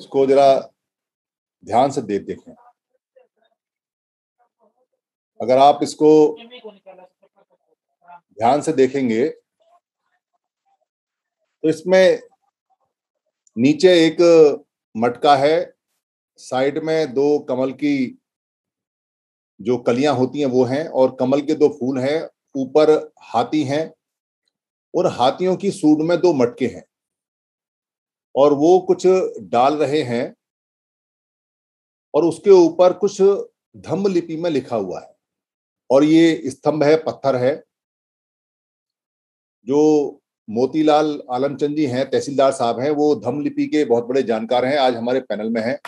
इसको जरा ध्यान से देख देखें अगर आप इसको ध्यान से देखेंगे तो इसमें नीचे एक मटका है साइड में दो कमल की जो कलियां होती हैं वो हैं और कमल के दो फूल हैं ऊपर हाथी हैं और हाथियों की सूड में दो मटके हैं और वो कुछ डाल रहे हैं और उसके ऊपर कुछ धम्म लिपि में लिखा हुआ है और ये स्तंभ है पत्थर है जो मोतीलाल आलमचंद जी हैं तहसीलदार साहब हैं वो धम्म लिपि के बहुत बड़े जानकार हैं आज हमारे पैनल में हैं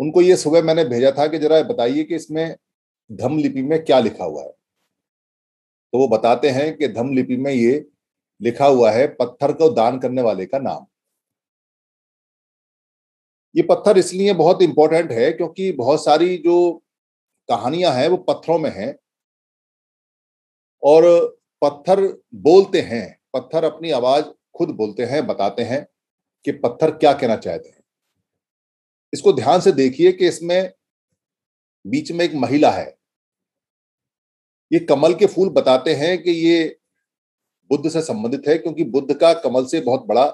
उनको ये सुबह मैंने भेजा था कि जरा बताइए कि इसमें धम्म लिपि में क्या लिखा हुआ है तो वो बताते हैं कि धम्म लिपि में ये लिखा हुआ है पत्थर को दान करने वाले का नाम ये पत्थर इसलिए बहुत इंपॉर्टेंट है क्योंकि बहुत सारी जो कहानियां हैं वो पत्थरों में हैं और पत्थर बोलते हैं पत्थर अपनी आवाज खुद बोलते हैं बताते हैं कि पत्थर क्या कहना चाहते हैं इसको ध्यान से देखिए कि इसमें बीच में एक महिला है ये कमल के फूल बताते हैं कि ये बुद्ध से संबंधित है क्योंकि बुद्ध का कमल से बहुत बड़ा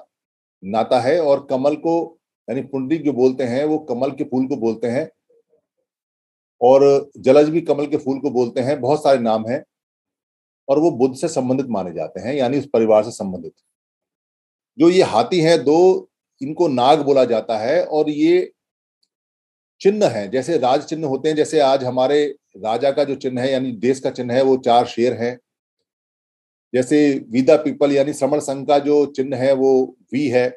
नाता है और कमल को यानी पुंडी जो बोलते हैं वो कमल के फूल को बोलते हैं और जलज भी कमल के फूल को बोलते हैं बहुत सारे नाम हैं और वो बुद्ध से संबंधित माने जाते हैं यानी उस परिवार से संबंधित जो ये हाथी हैं दो इनको नाग बोला जाता है और ये चिन्ह है जैसे राज चिन्ह होते हैं जैसे आज हमारे राजा का जो चिन्ह है यानी देश का चिन्ह है वो चार शेर हैं जैसे विदा पीपल यानी समर संघ का जो चिन्ह है वो वी है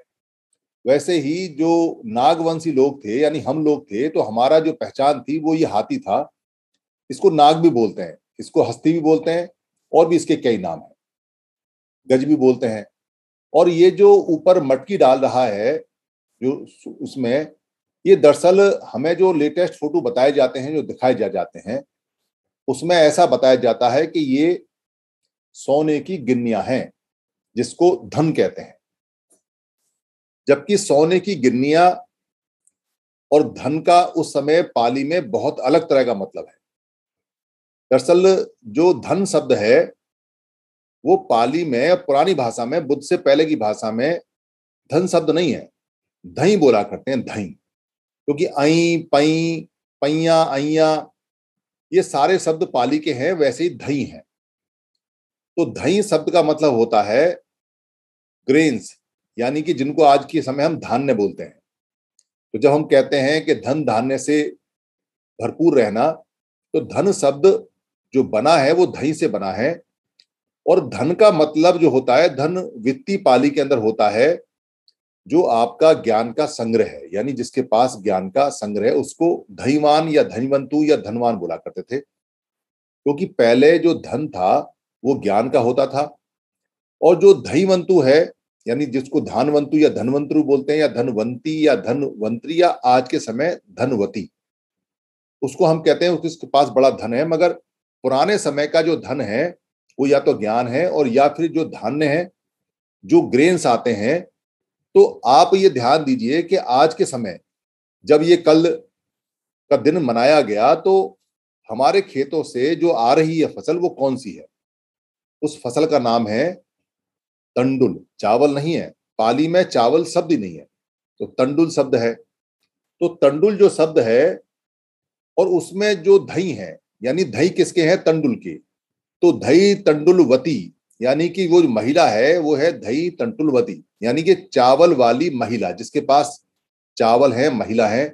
वैसे ही जो नागवंशी लोग थे यानी हम लोग थे तो हमारा जो पहचान थी वो ये हाथी था इसको नाग भी बोलते हैं इसको हस्ती भी बोलते हैं और भी इसके कई नाम हैं गज भी बोलते हैं और ये जो ऊपर मटकी डाल रहा है जो उसमें ये दरअसल हमें जो लेटेस्ट फोटो बताए जाते हैं जो दिखाए जा जाते हैं उसमें ऐसा बताया जाता है कि ये सोने की गिन्नियां हैं जिसको धन कहते हैं जबकि सोने की गिन्नियां और धन का उस समय पाली में बहुत अलग तरह का मतलब है दरअसल जो धन शब्द है वो पाली में पुरानी भाषा में बुद्ध से पहले की भाषा में धन शब्द नहीं है धई बोला करते हैं धई क्योंकि तो अई पई पैया अइया ये सारे शब्द पाली के हैं वैसे ही धई हैं तो धई शब्द का मतलब होता है ग्रेन्स यानी कि जिनको आज के समय हम धान्य बोलते हैं तो जब हम कहते हैं कि धन धान्य से भरपूर रहना तो धन शब्द जो बना है वो धई से बना है और धन का मतलब जो होता है धन वित्तीय पाली के अंदर होता है जो आपका ज्ञान का संग्रह है यानी जिसके पास ज्ञान का संग्रह उसको धईवान या धनवंतु या धनवान बोला करते थे क्योंकि तो पहले जो धन था वो ज्ञान का होता था और जो धईवंतु है यानी जिसको धानवंतु या धनवंतु बोलते हैं या धनवंती या धनवंतरी या आज के समय धनवती उसको हम कहते हैं उसके पास बड़ा धन है मगर पुराने समय का जो धन है वो या तो ज्ञान है और या फिर जो धान्य है जो ग्रेन्स आते हैं तो आप ये ध्यान दीजिए कि आज के समय जब ये कल का दिन मनाया गया तो हमारे खेतों से जो आ रही है फसल वो कौन सी है उस फसल का नाम है तंडुल चावल नहीं है पाली में चावल शब्द ही नहीं है तो तंडुल शब्द है तो तंडुल जो शब्द है और उसमें जो धई है यानी धई किसके हैं तंडुल के तो धई तंडुलवती यानी कि वो महिला है वो है धई तंडुलवती यानी कि चावल वाली महिला जिसके पास चावल है महिला है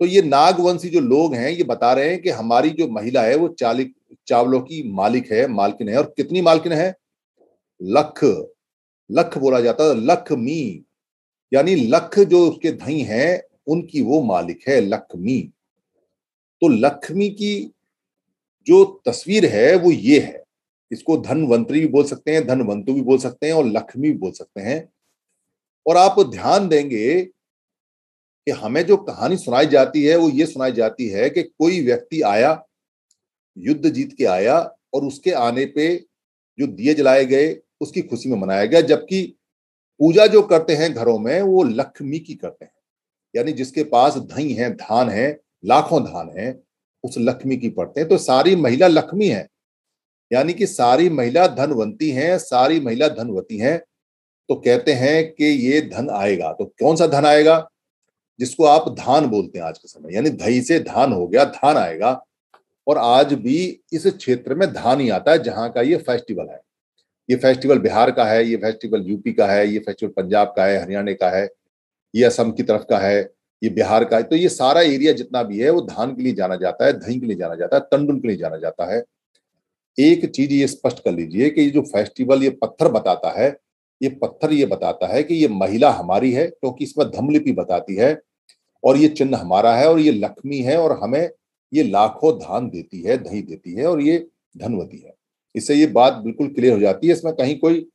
तो ये नागवंशी जो लोग हैं ये बता रहे हैं कि हमारी जो महिला है वो चाली चावलों की मालिक है मालकिन है और कितनी मालकिन है लख लख बोला जाता है लखमी यानी लख जो उसके धई है उनकी वो मालिक है लखमी तो लक्ष्मी की जो तस्वीर है वो ये है इसको धनवंतरी भी बोल सकते हैं धनवंतु भी बोल सकते हैं और लक्ष्मी भी बोल सकते हैं और आप ध्यान देंगे कि हमें जो कहानी सुनाई जाती है वो ये सुनाई जाती है कि कोई व्यक्ति आया युद्ध जीत के आया और उसके आने पे जो दिए जलाए गए उसकी खुशी में मनाया गया जबकि पूजा जो करते हैं घरों में वो लक्ष्मी की करते हैं यानी जिसके पास धई है धान है लाखों धान है उस लक्ष्मी की पढ़ते हैं तो सारी महिला लक्ष्मी है यानी कि सारी महिला धनवंती हैं सारी महिला धनवती हैं तो कहते हैं कि ये धन आएगा तो कौन सा धन आएगा जिसको आप धान बोलते हैं आज के समय यानी धई से धान हो गया धान आएगा और आज भी इस क्षेत्र में धान ही आता है जहां का ये फेस्टिवल है ये फेस्टिवल बिहार का है ये फेस्टिवल यूपी का है ये फेस्टिवल पंजाब का है हरियाणा का है ये असम की तरफ का है ये बिहार का है तो ये सारा एरिया जितना भी है वो धान के लिए जाना जाता है दही के लिए जाना जाता है तंडुल के लिए जाना जाता है एक चीज ये स्पष्ट कर लीजिए कि ये जो फेस्टिवल ये पत्थर बताता है ये पत्थर ये बताता है कि ये महिला हमारी है क्योंकि तो इसमें धमलिपि बताती है और ये चिन्ह हमारा है और ये लक्ष्मी है और हमें ये लाखों धान देती है दही देती है और ये धनवती है इससे ये बात बिल्कुल क्लियर हो जाती है इसमें कहीं कोई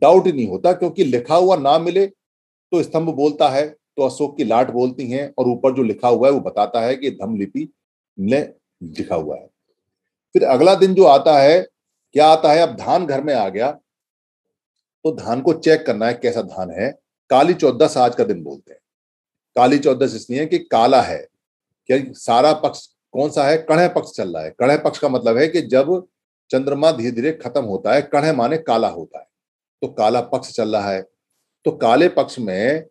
डाउट नहीं होता क्योंकि लिखा हुआ ना मिले तो स्तंभ बोलता है तो अशोक की लाट बोलती हैं और ऊपर जो लिखा हुआ है वो बताता है कि धम लिपि ने लिखा हुआ है फिर अगला दिन जो आता है क्या आता है अब धान घर में आ गया तो धान को चेक करना है कैसा धान है काली चौदस आज का दिन बोलते हैं काली चौदस इसलिए कि काला है क्या सारा पक्ष कौन सा है कणह पक्ष चल रहा है कणह पक्ष का मतलब है कि जब चंद्रमा धीरे धीरे खत्म होता है कणह माने काला होता है तो काला पक्ष चल रहा है तो काले पक्ष में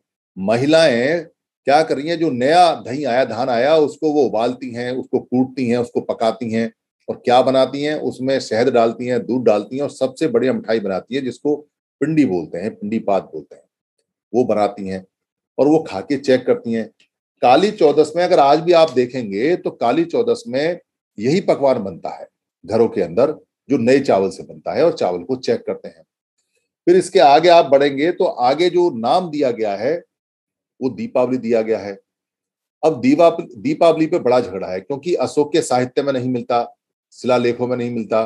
महिलाएं क्या कर रही हैं जो नया दही आया धान आया उसको वो उबालती हैं उसको कूटती हैं उसको पकाती हैं और क्या बनाती हैं उसमें शहद डालती हैं दूध डालती हैं और सबसे बढ़िया मिठाई बनाती है जिसको पिंडी बोलते हैं पिंडी पात बोलते हैं वो बनाती हैं और वो खा के चेक करती हैं काली चौदस में अगर आज भी आप देखेंगे तो काली चौदस में यही पकवान बनता है घरों के अंदर जो नए चावल से बनता है और चावल को चेक करते हैं फिर इसके आगे आप बढ़ेंगे तो आगे जो नाम दिया गया है वो दीपावली दिया गया है अब दीपावली दीपावली पे बड़ा झगड़ा है क्योंकि अशोक के साहित्य में नहीं मिलता शिलालेखों में नहीं मिलता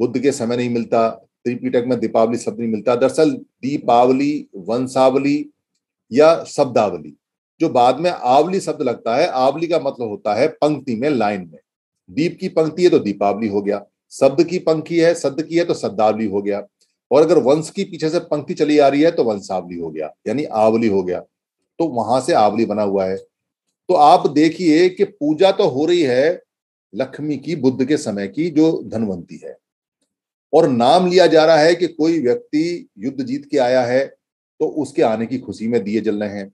बुद्ध के समय नहीं मिलता त्रिपीटक में दीपावली शब्द नहीं मिलता दरअसल दीपावली वंशावली या शब्दावली जो बाद में आवली शब्द लगता है आवली का मतलब होता है पंक्ति में लाइन में दीप की पंक्ति है तो दीपावली हो गया शब्द की पंक्ति है शब्द की है तो शब्दावली हो गया और अगर वंश की पीछे से पंक्ति चली आ रही है तो वंशावली हो गया यानी आवली हो गया तो वहां से आवली बना हुआ है तो आप देखिए कि पूजा तो हो रही है लक्ष्मी की बुद्ध के समय की जो धनवंती है और नाम लिया जा रहा है कि कोई व्यक्ति युद्ध जीत के आया है तो उसके आने की खुशी में दिए जल रहे हैं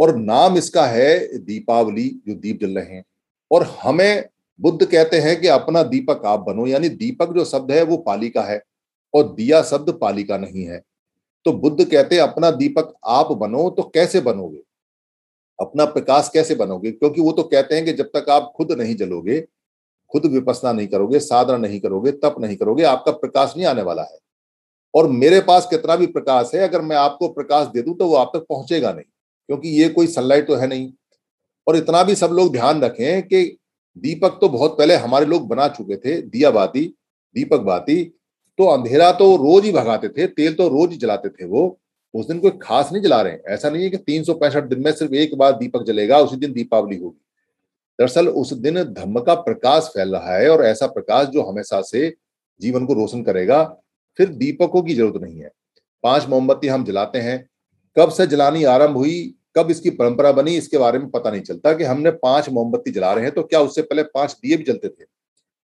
और नाम इसका है दीपावली जो दीप जल रहे हैं और हमें बुद्ध कहते हैं कि अपना दीपक आप बनो यानी दीपक जो शब्द है वो पाली का है और दिया शब्द पाली का नहीं है तो बुद्ध कहते हैं अपना दीपक आप बनो तो कैसे बनोगे अपना प्रकाश कैसे बनोगे क्योंकि वो तो कहते हैं कि जब तक आप खुद नहीं जलोगे खुद विपसना नहीं करोगे साधना नहीं करोगे तप नहीं करोगे आपका प्रकाश नहीं आने वाला है और मेरे पास कितना भी प्रकाश है अगर मैं आपको प्रकाश दे दूं तो वो आप तक पहुंचेगा नहीं क्योंकि ये कोई सनलाइट तो है नहीं और इतना भी सब लोग ध्यान रखें कि दीपक तो बहुत पहले हमारे लोग बना चुके थे दिया बाती दीपक बाती तो अंधेरा तो रोज ही भगाते थे तेल तो रोज ही जलाते थे वो उस दिन कोई खास नहीं जला रहे हैं ऐसा नहीं है कि तीन दिन में सिर्फ एक बार दीपक जलेगा उसी दिन दीपावली होगी दरअसल उस दिन धम्म का प्रकाश फैल रहा है और ऐसा प्रकाश जो हमेशा से जीवन को रोशन करेगा फिर दीपकों की जरूरत नहीं है पांच मोमबत्ती हम जलाते हैं कब से जलानी आरंभ हुई कब इसकी परंपरा बनी इसके बारे में पता नहीं चलता कि हमने पांच मोमबत्ती जला रहे हैं तो क्या उससे पहले पांच दिए भी जलते थे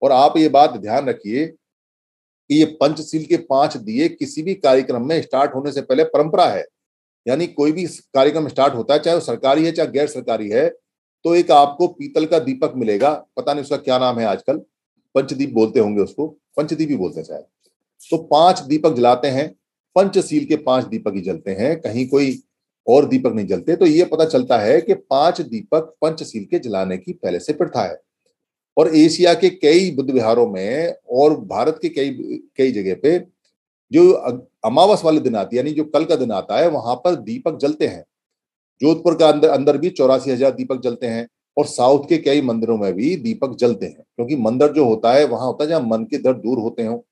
और आप ये बात ध्यान रखिए कि ये पंचशील के पांच दिए किसी भी कार्यक्रम में स्टार्ट होने से पहले परंपरा है यानी कोई भी कार्यक्रम स्टार्ट होता है चाहे वो सरकारी है चाहे गैर सरकारी है तो एक आपको पीतल का दीपक मिलेगा पता नहीं उसका क्या नाम है आजकल पंचदीप बोलते होंगे उसको पंचदीप ही बोलते हैं शायद तो पांच दीपक जलाते हैं पंचशील के पांच दीपक ही जलते हैं कहीं कोई और दीपक नहीं जलते तो ये पता चलता है कि पांच दीपक पंचशील के जलाने की पहले से प्रथा है और एशिया के कई बुद्ध विहारों में और भारत के कई कई जगह पे जो अमावस वाले दिन आती है यानी जो कल का दिन आता है वहां पर दीपक जलते हैं जोधपुर का अंदर अंदर भी चौरासी हजार दीपक जलते हैं और साउथ के कई मंदिरों में भी दीपक जलते हैं क्योंकि मंदिर जो होता है वहां होता है जहां मन के दर्द दूर होते हो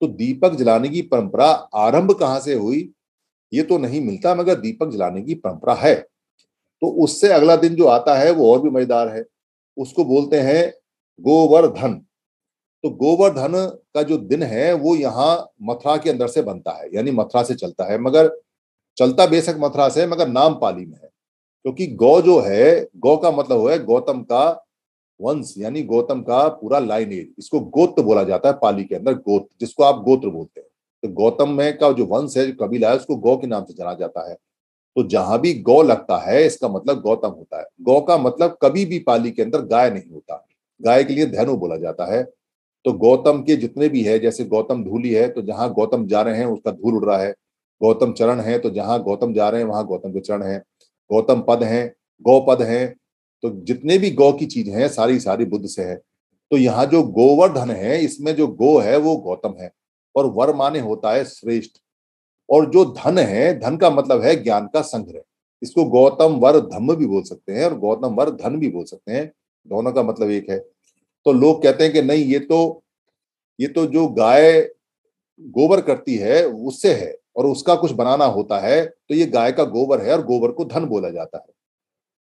तो दीपक जलाने की परंपरा आरंभ कहां से हुई ये तो नहीं मिलता मगर दीपक जलाने की परंपरा है तो उससे अगला दिन जो आता है वो और भी मजेदार है उसको बोलते हैं गोवर्धन तो गोवर्धन का जो दिन है वो यहाँ मथुरा के अंदर से बनता है यानी मथुरा से चलता है मगर चलता बेशक मथुरा से मगर नाम पाली में है क्योंकि गौ जो है गौ का मतलब है गौतम का वंश यानी गौतम का पूरा लाइन एज इसको गोत्र बोला जाता है पाली के अंदर गोत्र जिसको आप गोत्र बोलते हैं तो गौतम में का जो वंश है जो कबीला है उसको गौ के नाम से जाना जाता है तो जहां भी गौ लगता है इसका मतलब गौतम होता है गौ का मतलब कभी भी पाली के अंदर गाय नहीं होता गाय के लिए धैनु बोला जाता है तो गौतम के जितने भी है जैसे गौतम धूली है तो जहां गौतम जा रहे हैं उसका धूल उड़ रहा है गौतम चरण है तो जहां गौतम जा रहे हैं वहां गौतम के चरण है गौतम पद गौ गौपद है तो जितने भी गौ की चीज है सारी सारी बुद्ध से है तो यहाँ जो गोवर्धन है इसमें जो गो है वो गौतम है और वर माने होता है श्रेष्ठ और जो धन है धन का मतलब है ज्ञान का संग्रह इसको गौतम वर धम्म भी बोल सकते हैं और गौतम वर धन भी बोल सकते हैं दोनों का मतलब एक है तो लोग कहते हैं कि नहीं ये तो ये तो जो गाय गोबर करती है उससे है और उसका कुछ बनाना होता है तो ये गाय का गोबर है और गोबर को धन बोला जाता है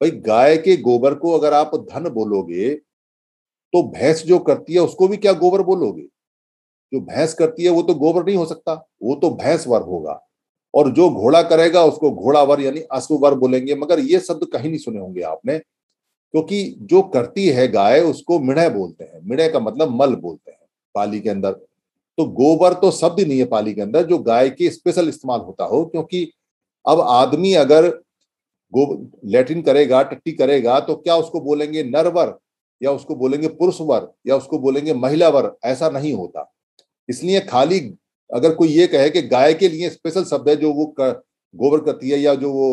भाई गाय के गोबर को अगर आप धन बोलोगे तो भैंस जो करती है उसको भी क्या गोबर बोलोगे जो भैंस करती है वो तो गोबर नहीं हो सकता वो तो भैंस वर होगा और जो घोड़ा करेगा उसको घोड़ा वर यानी अश्व वर बोलेंगे मगर ये शब्द कहीं नहीं सुने होंगे आपने क्योंकि तो जो करती है गाय उसको मिणय बोलते हैं मिणय का मतलब मल बोलते हैं पाली के अंदर तो गोबर तो शब्द नहीं है पाली के अंदर जो गाय के स्पेशल इस्तेमाल होता हो क्योंकि अब आदमी अगर गो लेटिन करेगा टट्टी करेगा तो क्या उसको बोलेंगे नरवर या उसको बोलेंगे पुरुषवर या उसको बोलेंगे महिलावर ऐसा नहीं होता इसलिए खाली अगर कोई ये कहे कि गाय के लिए स्पेशल शब्द है जो वो कर, गोबर करती है या जो वो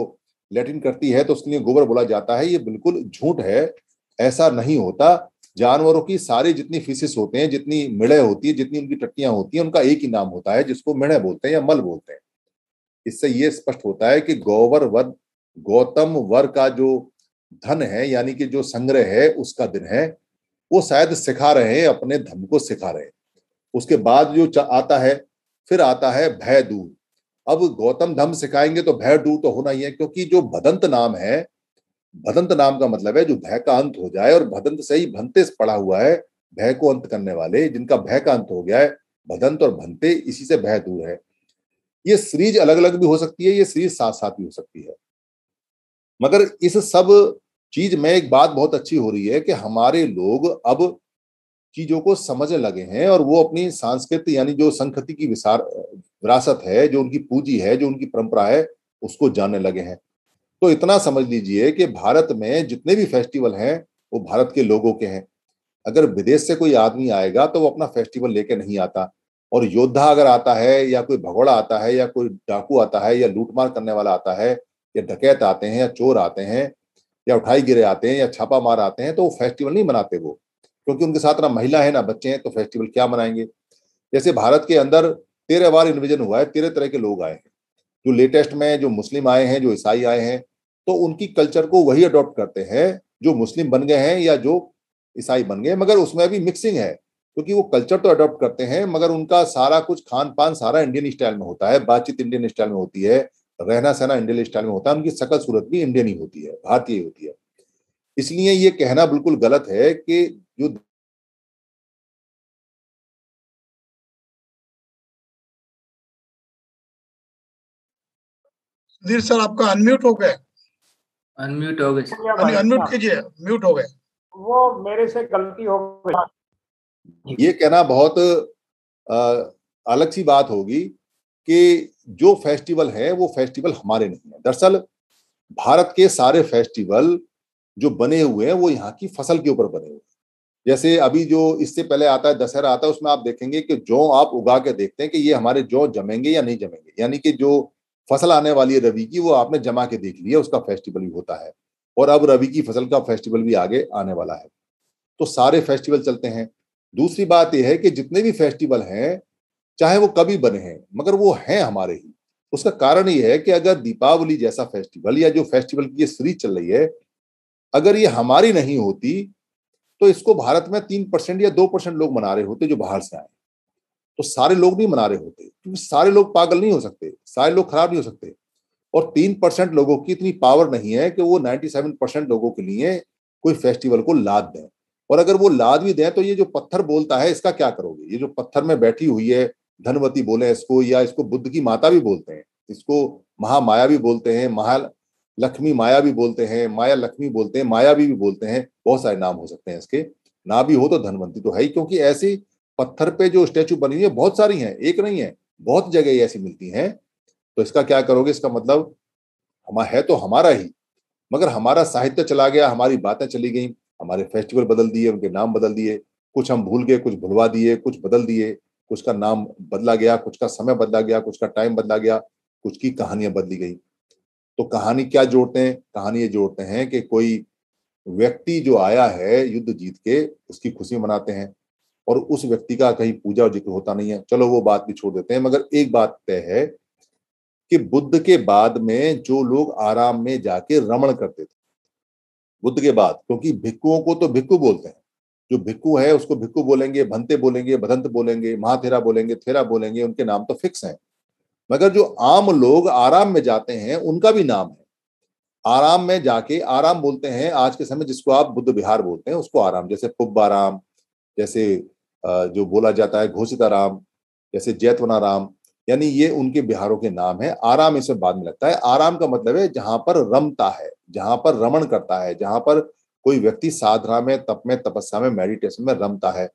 लेटिन करती है तो उसके लिए गोबर बोला जाता है ये बिल्कुल झूठ है ऐसा नहीं होता जानवरों की सारी जितनी फीसिस होते हैं जितनी मिड़े होती है जितनी उनकी टट्टियां होती हैं उनका एक ही नाम होता है जिसको मिड़े बोलते हैं या मल बोलते हैं इससे ये स्पष्ट होता है कि गोबर वध गौतम वर का जो धन है यानी कि जो संग्रह है उसका दिन है वो शायद सिखा रहे हैं अपने धम को सिखा रहे हैं उसके बाद जो आता है फिर आता है भय दूर अब गौतम धम सिखाएंगे तो भय दूर तो होना ही है क्योंकि जो भदंत नाम है भदंत नाम का मतलब है जो भय का अंत हो जाए और भदंत से ही भंते पड़ा हुआ है भय को अंत करने वाले जिनका भय का अंत हो गया है भदंत और भंते इसी से भय दूर है ये सीरीज अलग अलग भी हो सकती है ये सीरीज साथ साथ भी हो सकती है मगर इस सब चीज में एक बात बहुत अच्छी हो रही है कि हमारे लोग अब चीजों को समझने लगे हैं और वो अपनी सांस्कृतिक यानी जो संस्कृति की विसार विरासत है जो उनकी पूंजी है जो उनकी परंपरा है उसको जानने लगे हैं तो इतना समझ लीजिए कि भारत में जितने भी फेस्टिवल हैं वो भारत के लोगों के हैं अगर विदेश से कोई आदमी आएगा तो वो अपना फेस्टिवल लेके नहीं आता और योद्धा अगर आता है या कोई भगोड़ा आता है या कोई डाकू आता है या लूटमार करने वाला आता है या डकैत आते हैं या चोर आते हैं या उठाई गिरे आते हैं या छापा मार आते हैं तो वो फेस्टिवल नहीं मनाते वो क्योंकि उनके साथ ना महिला है ना बच्चे हैं तो फेस्टिवल क्या मनाएंगे जैसे भारत के अंदर तेरह बार इन्विजन हुआ है तेरह तरह के लोग आए हैं जो लेटेस्ट में जो मुस्लिम आए हैं जो ईसाई आए हैं तो उनकी कल्चर को वही अडॉप्ट करते हैं जो मुस्लिम बन गए हैं या जो ईसाई बन गए मगर उसमें अभी मिक्सिंग है क्योंकि वो कल्चर तो अडॉप्ट करते हैं मगर उनका सारा कुछ खान पान सारा इंडियन स्टाइल में होता है बातचीत इंडियन स्टाइल में होती है रहना सहना इंडियन स्टाइल में होता है उनकी सकल सूरत भी इंडियन ही होती है भारतीय होती है इसलिए ये कहना बिल्कुल गलत है कि जो सुधीर सर आपका अनम्यूट हो गया अनम्यूट हो गए अनम्यूट कीजिए म्यूट हो गए वो मेरे से गलती हो गई ये कहना बहुत आ, अलग सी बात होगी कि जो फेस्टिवल है वो फेस्टिवल हमारे नहीं है दरअसल भारत के सारे फेस्टिवल जो बने हुए हैं वो यहाँ की फसल के ऊपर बने हुए हैं जैसे अभी जो इससे पहले आता है दशहरा आता है उसमें आप देखेंगे कि जौ आप उगा के देखते हैं कि ये हमारे जौ जमेंगे या नहीं जमेंगे यानी कि जो फसल आने वाली है रवि की वो आपने जमा के देख लिया उसका फेस्टिवल भी होता है और अब रवि की फसल का फेस्टिवल भी आगे आने वाला है तो सारे फेस्टिवल चलते हैं दूसरी बात यह है कि जितने भी फेस्टिवल हैं चाहे वो कभी बने हैं मगर वो हैं हमारे ही उसका कारण ये है कि अगर दीपावली जैसा फेस्टिवल या जो फेस्टिवल की ये सीरीज चल रही है अगर ये हमारी नहीं होती तो इसको भारत में तीन परसेंट या दो परसेंट लोग मना रहे होते जो बाहर से आए तो सारे लोग नहीं मना रहे होते क्योंकि सारे लोग पागल नहीं हो सकते सारे लोग खराब नहीं हो सकते और तीन परसेंट लोगों की इतनी पावर नहीं है कि वो नाइन्टी सेवन परसेंट लोगों के लिए कोई फेस्टिवल को लाद दें और अगर वो लाद भी दें तो ये जो पत्थर बोलता है इसका क्या करोगे ये जो पत्थर में बैठी हुई है धनवती बोले इसको या इसको बुद्ध की माता भी बोलते हैं इसको महामाया भी बोलते हैं महा लक्ष्मी माया भी बोलते हैं माया लक्ष्मी बोलते हैं माया भी, भी बोलते हैं बहुत सारे नाम हो सकते हैं इसके ना भी हो तो धनवंती तो है ही क्योंकि ऐसी पत्थर पे जो स्टैचू बनी हुई है बहुत सारी हैं एक नहीं है बहुत जगह ऐसी मिलती हैं तो इसका क्या करोगे इसका मतलब हम है तो हमारा ही मगर हमारा साहित्य चला गया हमारी बातें चली गई हमारे फेस्टिवल बदल दिए उनके नाम बदल दिए कुछ हम भूल गए कुछ भुलवा दिए कुछ बदल दिए कुछ का नाम बदला गया कुछ का समय बदला गया कुछ का टाइम बदला गया कुछ की कहानियां बदली गई तो कहानी क्या जोड़ते हैं कहानी ये जोड़ते हैं कि कोई व्यक्ति जो आया है युद्ध जीत के उसकी खुशी मनाते हैं और उस व्यक्ति का कहीं पूजा और जिक्र होता नहीं है चलो वो बात भी छोड़ देते हैं मगर एक बात तय है कि बुद्ध के बाद में जो लोग आराम में जाके रमण करते थे बुद्ध के बाद क्योंकि भिक्कुओं को तो भिक्खु बोलते हैं जो भिक्कू है उसको भिक्कू बोलेंगे भंते बोलेंगे भदंत बोलेंगे महाथेरा बोलेंगे थेरा बोलेंगे उनके नाम तो फिक्स हैं मगर जो आम लोग आराम में जाते हैं उनका भी नाम है आराम में जाके आराम बोलते हैं आज के समय जिसको आप बुद्ध विहार बोलते हैं उसको आराम जैसे पुब्बाराम जैसे जो बोला जाता है घोषिताराम जैसे जैतवनाराम यानी ये उनके बिहारों के नाम है आराम इसमें बाद में लगता है आराम का मतलब है जहां पर रमता है जहां पर रमण करता है जहां पर कोई व्यक्ति साधना में तप में तपस्या में मेडिटेशन में रमता है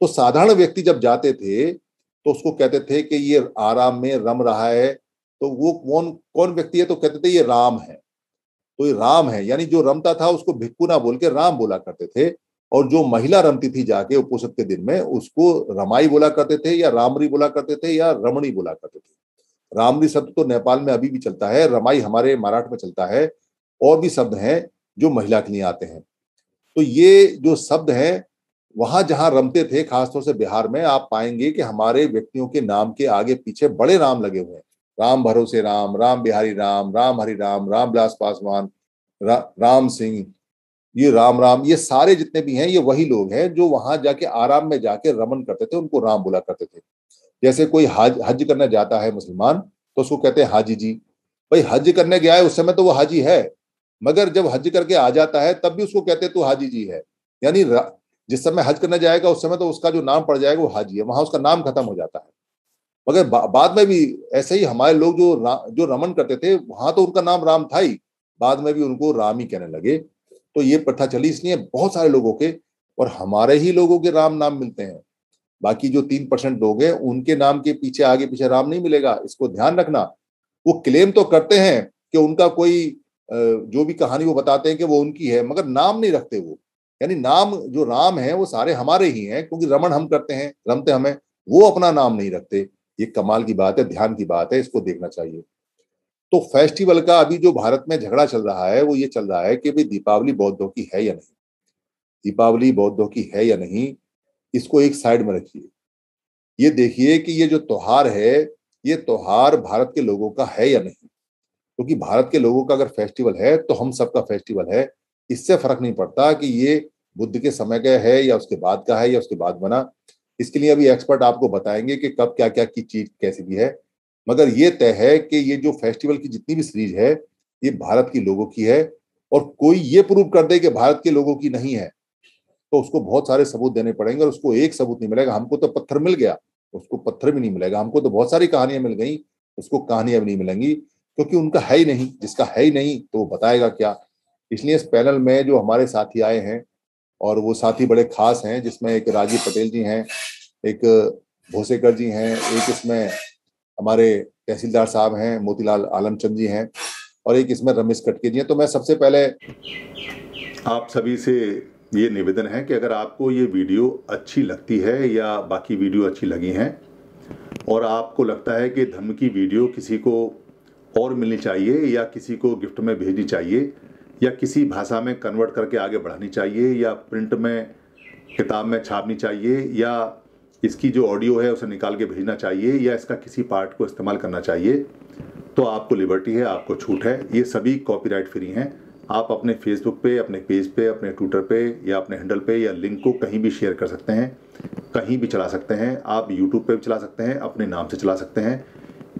तो साधारण व्यक्ति जब जाते थे तो उसको कहते थे कि ये आराम में रम रहा है तो वो कौन कौन व्यक्ति है तो कहते थे ये राम है तो ये राम है यानी जो रमता था उसको भिक्कू ना बोल के राम बोला करते थे और जो महिला रमती थी जाके उपोषक के दिन में उसको रमाई बोला करते थे या रामरी बोला करते थे या रमणी बोला करते थे रामरी शब्द तो नेपाल में अभी भी चलता है रमाई हमारे महाराष्ट्र में चलता है और भी शब्द हैं जो महिला के लिए आते हैं तो ये जो शब्द है वहां जहां रमते थे खासतौर से बिहार में आप पाएंगे कि हमारे व्यक्तियों के नाम के आगे पीछे बड़े नाम लगे हुए हैं राम भरोसे राम राम बिहारी राम राम हरि राम राम बिलास पासवान रा, राम सिंह ये राम राम ये सारे जितने भी हैं ये वही लोग हैं जो वहां जाके आराम में जाके रमन करते थे उनको राम बुला करते थे जैसे कोई हज हज करने जाता है मुसलमान तो उसको कहते हैं हाजी जी भाई हज करने गया है उस समय तो वो हाजी है मगर जब हज करके आ जाता है तब भी उसको कहते हैं तू हाजी जी है यानी जिस समय हज करने जाएगा उस समय तो उसका जो नाम पड़ जाएगा वो हाजी है वहां उसका नाम खत्म हो जाता है मगर बा, बाद में भी ऐसे ही हमारे लोग जो जो रमन करते थे वहां तो उनका नाम राम था ही बाद में भी उनको राम ही कहने लगे तो ये प्रथा चली इसलिए बहुत सारे लोगों के और हमारे ही लोगों के राम नाम मिलते हैं बाकी जो तीन परसेंट लोग हैं उनके नाम के पीछे आगे पीछे राम नहीं मिलेगा इसको ध्यान रखना वो क्लेम तो करते हैं कि उनका कोई जो भी कहानी वो बताते हैं कि वो उनकी है मगर नाम नहीं रखते वो यानी नाम जो राम है वो सारे हमारे ही हैं क्योंकि रमन हम करते हैं रमते हमें वो अपना नाम नहीं रखते ये कमाल की बात है ध्यान की बात है इसको देखना चाहिए तो फेस्टिवल का अभी जो भारत में झगड़ा चल रहा है वो ये चल रहा है कि भाई दीपावली बौद्धों की है या नहीं दीपावली बौद्धों की है या नहीं इसको एक साइड में रखिए ये देखिए कि ये जो त्योहार है ये त्योहार भारत के लोगों का है या नहीं क्योंकि तो भारत के लोगों का अगर फेस्टिवल है तो हम सबका फेस्टिवल है इससे फर्क नहीं पड़ता कि ये बुद्ध के समय का है या उसके बाद का है या उसके बाद बना इसके लिए अभी एक्सपर्ट आपको बताएंगे कि कब क्या क्या की चीज कैसी भी है मगर ये तय है कि ये जो फेस्टिवल की जितनी भी सीरीज है ये भारत के लोगों की है और कोई ये प्रूव कर दे कि भारत के लोगों की नहीं है तो उसको बहुत सारे सबूत देने पड़ेंगे और उसको एक सबूत नहीं मिलेगा हमको तो पत्थर मिल गया उसको पत्थर भी नहीं मिलेगा हमको तो बहुत सारी कहानियां मिल गई उसको कहानियां भी नहीं मिलेंगी क्योंकि उनका है ही नहीं जिसका है ही नहीं तो वो बताएगा क्या इसलिए इस पैनल में जो हमारे साथी आए हैं और वो साथी बड़े खास हैं जिसमें एक राजीव पटेल जी हैं एक भोसेकर जी हैं एक इसमें हमारे तहसीलदार साहब हैं मोतीलाल आलमचंद जी हैं और एक इसमें रमेश कटके जी हैं तो मैं सबसे पहले आप सभी से ये निवेदन है कि अगर आपको ये वीडियो अच्छी लगती है या बाकी वीडियो अच्छी लगी हैं और आपको लगता है कि धमकी वीडियो किसी को और मिलनी चाहिए या किसी को गिफ्ट में भेजनी चाहिए या किसी भाषा में कन्वर्ट करके आगे बढ़ानी चाहिए या प्रिंट में किताब में छापनी चाहिए या इसकी जो ऑडियो है उसे निकाल के भेजना चाहिए या इसका किसी पार्ट को इस्तेमाल करना चाहिए तो आपको लिबर्टी है आपको छूट है ये सभी कॉपीराइट फ्री हैं आप अपने फेसबुक पे अपने पेज पे अपने ट्विटर पे या अपने हैंडल पे या लिंक को कहीं भी शेयर कर सकते हैं कहीं भी चला सकते हैं आप यूट्यूब पे भी चला सकते हैं अपने नाम से चला सकते हैं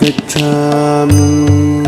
गच्छामि